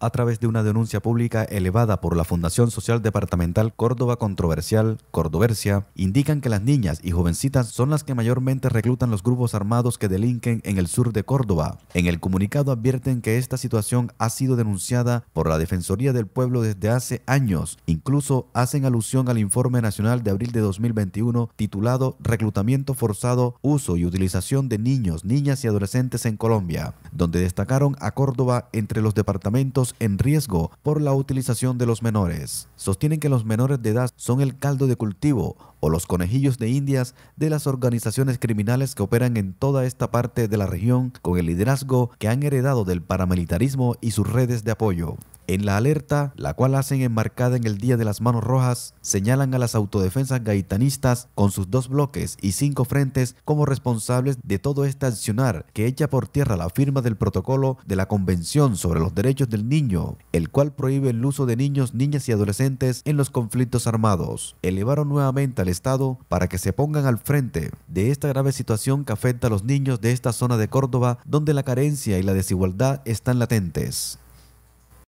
a través de una denuncia pública elevada por la Fundación Social Departamental Córdoba Controversial, Cordoversia, indican que las niñas y jovencitas son las que mayormente reclutan los grupos armados que delinquen en el sur de Córdoba. En el comunicado advierten que esta situación ha sido denunciada por la Defensoría del Pueblo desde hace años. Incluso hacen alusión al Informe Nacional de abril de 2021 titulado Reclutamiento forzado, uso y utilización de niños, niñas y adolescentes en Colombia, donde destacaron a Córdoba entre los departamentos en riesgo por la utilización de los menores. Sostienen que los menores de edad son el caldo de cultivo o los conejillos de indias de las organizaciones criminales que operan en toda esta parte de la región con el liderazgo que han heredado del paramilitarismo y sus redes de apoyo. En la alerta, la cual hacen enmarcada en el Día de las Manos Rojas, señalan a las autodefensas gaitanistas con sus dos bloques y cinco frentes como responsables de todo este accionar que echa por tierra la firma del protocolo de la Convención sobre los Derechos del Niño, el cual prohíbe el uso de niños, niñas y adolescentes en los conflictos armados. Elevaron nuevamente al Estado para que se pongan al frente de esta grave situación que afecta a los niños de esta zona de Córdoba, donde la carencia y la desigualdad están latentes.